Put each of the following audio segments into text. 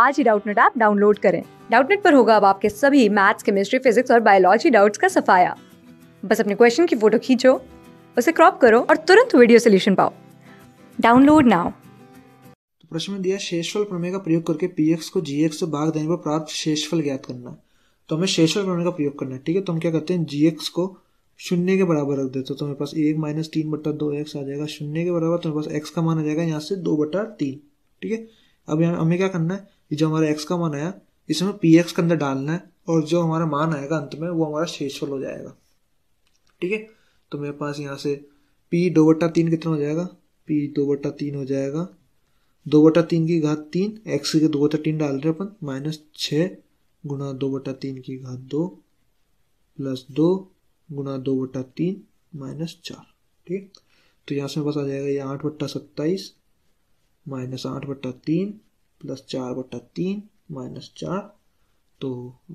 आज ही Doubtnut app download करें डाउटनेट पर होगा अब आपके सभी मैथ्स केमिस्ट्री फिजिक्स और बायोलॉजी डाउट्स का सफाया बस अपने क्वेश्चन की फोटो खींचो उसे क्रॉप करो और तुरंत वीडियो सोल्यूशन पाओ डाउनलोड नाउ तो प्रश्न में दिया शेषफल प्रमेय का प्रयोग करके पी एक्स को जी एक्स से भाग देने पर प्राप्त शेषफल ज्ञात करना तो हमें शेषफल प्रमेय का प्रयोग करना है ठीक है तो हम क्या करते हैं जी एक्स को शून्य के बराबर रख देते हो तो मेरे पास एक माइनस तीन बटा दो एक्स आ जाएगा शून्य के बराबर तो मेरे पास एक्स का मान आ जाएगा यहाँ से दो बटा तीन ठीक है अब यहाँ हमें क्या करना है ये जो हमारा एक्स का मान आया इसमें पी एक्स के अंदर डालना है और जो हमारा मान आएगा अंत में वो हमारा शेषफल हो जाएगा ठीक है तो मेरे पास यहाँ से पी दो बट्टा तीन कितना हो जाएगा पी दो बट्टा तीन हो जाएगा दो बटा तीन की घात तीन एक्स के दो बटा तीन डाल रहे अपन माइनस छः गुना दो बटा तीन की घात दो प्लस दो गुना दो बटा तीन माइनस चार ठीक तो यहाँ से बस पास आ जाएगा ये आठ बट्टा सत्ताईस माइनस आठ बट्टा तीन प्लस चार बटा तीन माइनस चार तो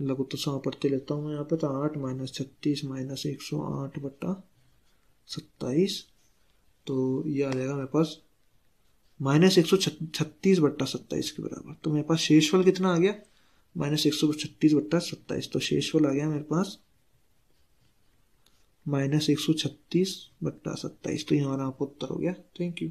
लघु मतलब तो पढ़ते लेता हूँ मैं यहाँ पे तो आठ माइनस छत्तीस माइनस एक सौ आठ बटा सत्ताईस तो ये आ जाएगा मेरे पास माइनस एक सौ छत्तीस बट्टा सत्ताईस के बराबर तो मेरे पास शेषफल कितना आ गया माइनस एक सौ छत्तीस बट्टा सत्ताईस तो शेषफल आ गया मेरे पास माइनस एक सौ छत्तीस बट्टा सत्ताईस तो यहाँ आपको उत्तर हो गया थैंक यू